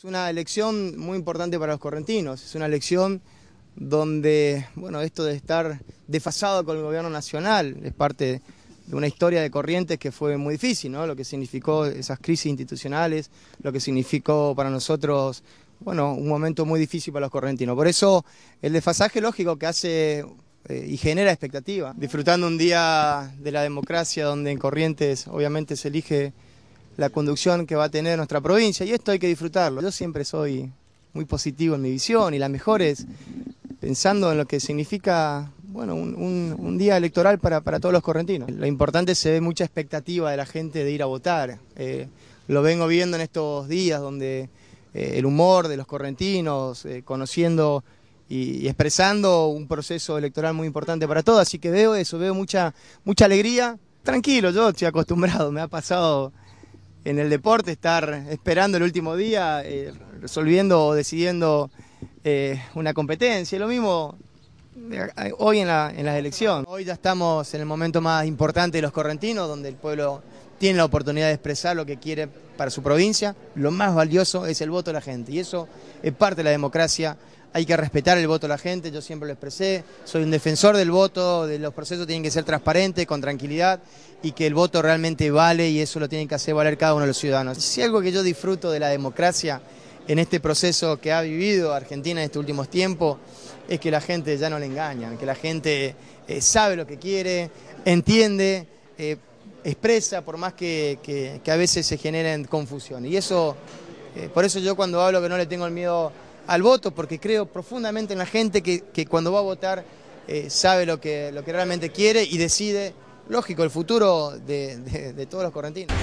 Es una elección muy importante para los correntinos, es una elección donde, bueno, esto de estar desfasado con el gobierno nacional es parte de una historia de corrientes que fue muy difícil, ¿no? Lo que significó esas crisis institucionales, lo que significó para nosotros, bueno, un momento muy difícil para los correntinos. Por eso el desfasaje lógico que hace eh, y genera expectativa. Disfrutando un día de la democracia donde en Corrientes obviamente se elige la conducción que va a tener nuestra provincia y esto hay que disfrutarlo. Yo siempre soy muy positivo en mi visión y la mejor es pensando en lo que significa bueno, un, día electoral para, todos los correntinos. Lo importante se ve mucha expectativa de la gente de ir a votar. Eh, lo vengo viendo en estos días donde eh, el humor de los correntinos, eh, conociendo y, expresando un proceso electoral muy importante para todos. Así que veo eso, veo mucha, mucha alegría. Tranquilo, yo estoy acostumbrado, me ha pasado en el deporte, estar esperando el último día, eh, resolviendo o decidiendo eh, una competencia. Lo mismo eh, hoy en la, en la elección. Hoy ya estamos en el momento más importante de los correntinos, donde el pueblo tiene la oportunidad de expresar lo que quiere para su provincia, lo más valioso es el voto de la gente. Y eso es parte de la democracia. Hay que respetar el voto de la gente, yo siempre lo expresé, soy un defensor del voto, de los procesos tienen que ser transparentes, con tranquilidad, y que el voto realmente vale y eso lo tienen que hacer valer cada uno de los ciudadanos. Si algo que yo disfruto de la democracia en este proceso que ha vivido Argentina en estos últimos tiempos es que la gente ya no le engaña, que la gente eh, sabe lo que quiere, entiende, eh, expresa, por más que, a veces se generen confusión. Y eso, eh, por eso yo cuando hablo que no le tengo el miedo al voto, porque creo profundamente en la gente que, cuando va a votar eh, sabe lo que, lo que realmente quiere y decide, lógico, el futuro de todos los correntinos.